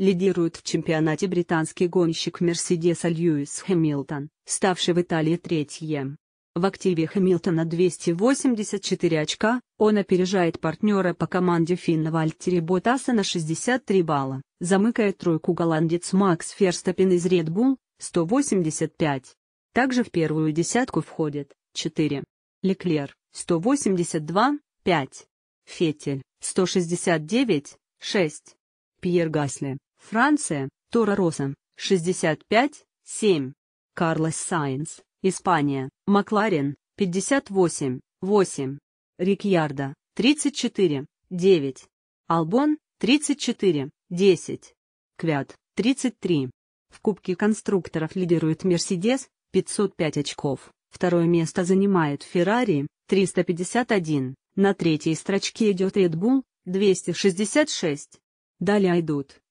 лидирует в чемпионате британский гонщик Мерседеса Льюис Хэмилтон, ставший в Италии третьим. В активе Хэмилтона 284 очка, он опережает партнера по команде Финна Вальтери Ботаса на 63 балла, замыкая тройку голландец Макс Ферстаппин из Red Bull, 185. Также в первую десятку входят 4. Леклер, 182, 5. Фетель, 169, 6. Пьер Гасли, Франция, Тора Роса, 65, 7. Карлос Сайнс, Испания, Макларен, 58, 8. Рикьярда, 34, 9. Албон, 34, 10. Квят, 33. В Кубке конструкторов лидирует Мерседес, 505 очков. Второе место занимает Феррари, 351. На третьей строчке идет Red Bull, 266. Далее идут